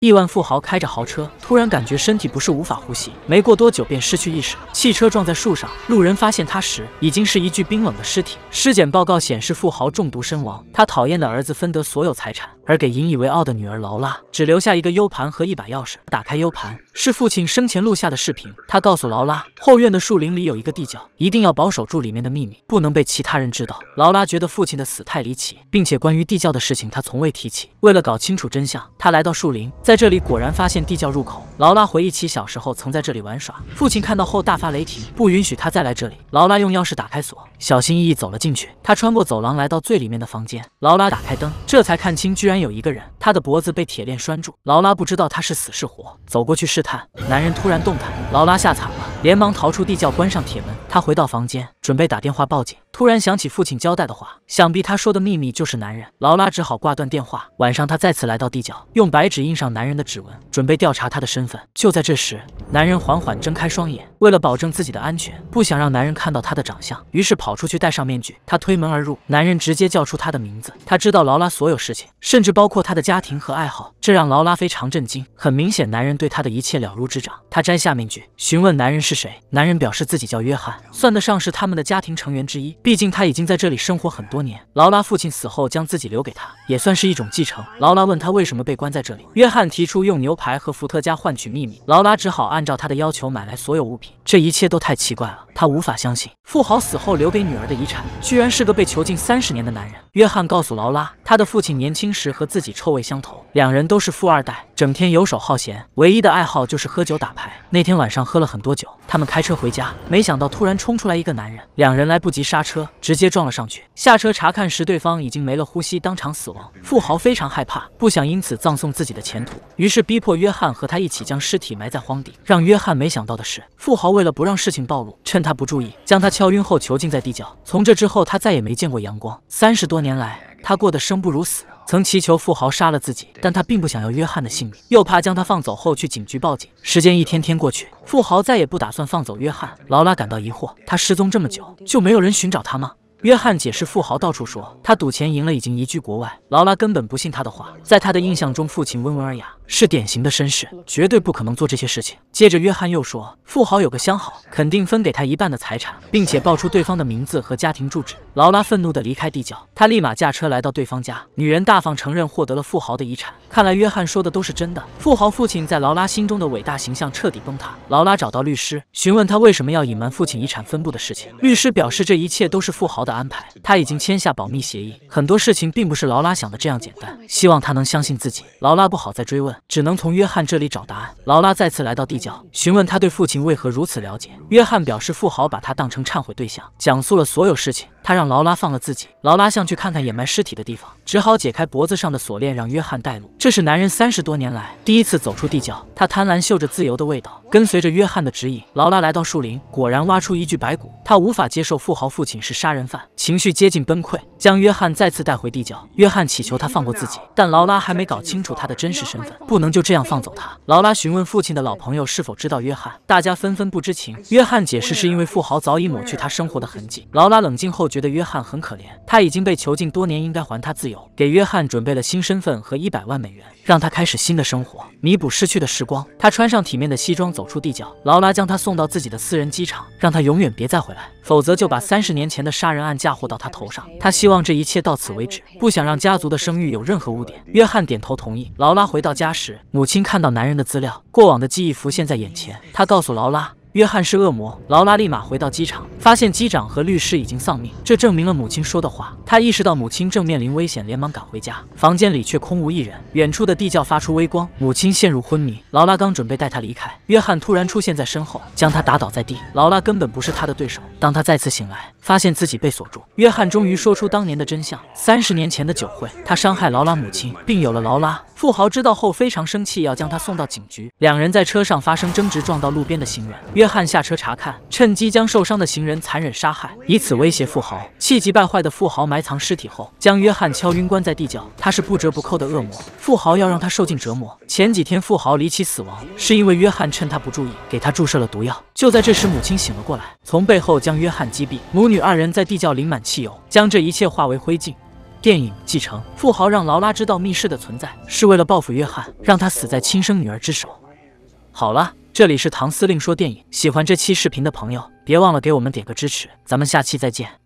亿万富豪开着豪车，突然感觉身体不适，无法呼吸，没过多久便失去意识，汽车撞在树上。路人发现他时，已经是一具冰冷的尸体。尸检报告显示，富豪中毒身亡。他讨厌的儿子分得所有财产。而给引以为傲的女儿劳拉，只留下一个 U 盘和一把钥匙。打开 U 盘，是父亲生前录下的视频。他告诉劳拉，后院的树林里有一个地窖，一定要保守住里面的秘密，不能被其他人知道。劳拉觉得父亲的死太离奇，并且关于地窖的事情他从未提起。为了搞清楚真相，他来到树林，在这里果然发现地窖入口。劳拉回忆起小时候曾在这里玩耍，父亲看到后大发雷霆，不允许他再来这里。劳拉用钥匙打开锁，小心翼翼走了进去。他穿过走廊来到最里面的房间，劳拉打开灯，这才看清居然有一个人，他的脖子被铁链拴住。劳拉不知道他是死是活，走过去试探，男人突然动弹，劳拉吓惨了。连忙逃出地窖，关上铁门。他回到房间，准备打电话报警，突然想起父亲交代的话，想必他说的秘密就是男人劳拉，只好挂断电话。晚上，他再次来到地窖，用白纸印上男人的指纹，准备调查他的身份。就在这时，男人缓缓睁开双眼。为了保证自己的安全，不想让男人看到他的长相，于是跑出去戴上面具。他推门而入，男人直接叫出他的名字。他知道劳拉所有事情，甚至包括他的家庭和爱好。这让劳拉非常震惊。很明显，男人对她的一切了如指掌。她摘下面具，询问男人是谁。男人表示自己叫约翰，算得上是他们的家庭成员之一。毕竟他已经在这里生活很多年。劳拉父亲死后将自己留给他，也算是一种继承。劳拉问他为什么被关在这里，约翰提出用牛排和伏特加换取秘密。劳拉只好按照他的要求买来所有物品。这一切都太奇怪了。他无法相信，富豪死后留给女儿的遗产居然是个被囚禁三十年的男人。约翰告诉劳拉，他的父亲年轻时和自己臭味相投，两人都是富二代，整天游手好闲，唯一的爱好就是喝酒打牌。那天晚上喝了很多酒，他们开车回家，没想到突然冲出来一个男人，两人来不及刹车，直接撞了上去。下车查看时，对方已经没了呼吸，当场死亡。富豪非常害怕，不想因此葬送自己的前途，于是逼迫约翰和他一起将尸体埋在荒地。让约翰没想到的是，富豪为了不让事情暴露，趁。他不注意，将他敲晕后囚禁在地窖。从这之后，他再也没见过阳光。三十多年来，他过得生不如死。曾祈求富豪杀了自己，但他并不想要约翰的性命，又怕将他放走后去警局报警。时间一天天过去，富豪再也不打算放走约翰。劳拉感到疑惑：他失踪这么久，就没有人寻找他吗？约翰解释，富豪到处说他赌钱赢了，已经移居国外。劳拉根本不信他的话，在他的印象中，父亲温文尔雅，是典型的绅士，绝对不可能做这些事情。接着，约翰又说，富豪有个相好，肯定分给他一半的财产，并且报出对方的名字和家庭住址。劳拉愤怒地离开地窖，他立马驾车来到对方家。女人大方承认获得了富豪的遗产，看来约翰说的都是真的。富豪父亲在劳拉心中的伟大形象彻底崩塌。劳拉找到律师，询问他为什么要隐瞒父亲遗产分布的事情。律师表示，这一切都是富豪。的安排，他已经签下保密协议，很多事情并不是劳拉想的这样简单。希望他能相信自己。劳拉不好再追问，只能从约翰这里找答案。劳拉再次来到地窖，询问他对父亲为何如此了解。约翰表示，富豪把他当成忏悔对象，讲述了所有事情。他让劳拉放了自己。劳拉想去看看掩埋尸体的地方，只好解开脖子上的锁链，让约翰带路。这是男人三十多年来第一次走出地窖。他贪婪嗅着自由的味道，跟随着约翰的指引，劳拉来到树林，果然挖出一具白骨。他无法接受富豪父亲是杀人犯，情绪接近崩溃，将约翰再次带回地窖。约翰祈求他放过自己，但劳拉还没搞清楚他的真实身份，不能就这样放走他。劳拉询问父亲的老朋友是否知道约翰，大家纷纷不知情。约翰解释是因为富豪早已抹去他生活的痕迹。劳拉冷静后决。觉得约翰很可怜，他已经被囚禁多年，应该还他自由。给约翰准备了新身份和一百万美元，让他开始新的生活，弥补失去的时光。他穿上体面的西装，走出地窖。劳拉将他送到自己的私人机场，让他永远别再回来，否则就把三十年前的杀人案嫁祸到他头上。他希望这一切到此为止，不想让家族的声誉有任何污点。约翰点头同意。劳拉回到家时，母亲看到男人的资料，过往的记忆浮现在眼前。他告诉劳拉，约翰是恶魔。劳拉立马回到机场。发现机长和律师已经丧命，这证明了母亲说的话。他意识到母亲正面临危险，连忙赶回家，房间里却空无一人。远处的地窖发出微光，母亲陷入昏迷。劳拉刚准备带他离开，约翰突然出现在身后，将他打倒在地。劳拉根本不是他的对手。当他再次醒来，发现自己被锁住。约翰终于说出当年的真相：三十年前的酒会，他伤害劳拉母亲，并有了劳拉。富豪知道后非常生气，要将他送到警局。两人在车上发生争执，撞到路边的行人。约翰下车查看，趁机将受伤的行人。残忍杀害，以此威胁富豪。气急败坏的富豪埋藏尸体后，将约翰敲晕，关在地窖。他是不折不扣的恶魔，富豪要让他受尽折磨。前几天，富豪离奇死亡，是因为约翰趁他不注意，给他注射了毒药。就在这时，母亲醒了过来，从背后将约翰击毙。母女二人在地窖淋满汽油，将这一切化为灰烬。电影继承富豪让劳拉知道密室的存在，是为了报复约翰，让他死在亲生女儿之手。好了。这里是唐司令说电影，喜欢这期视频的朋友，别忘了给我们点个支持，咱们下期再见。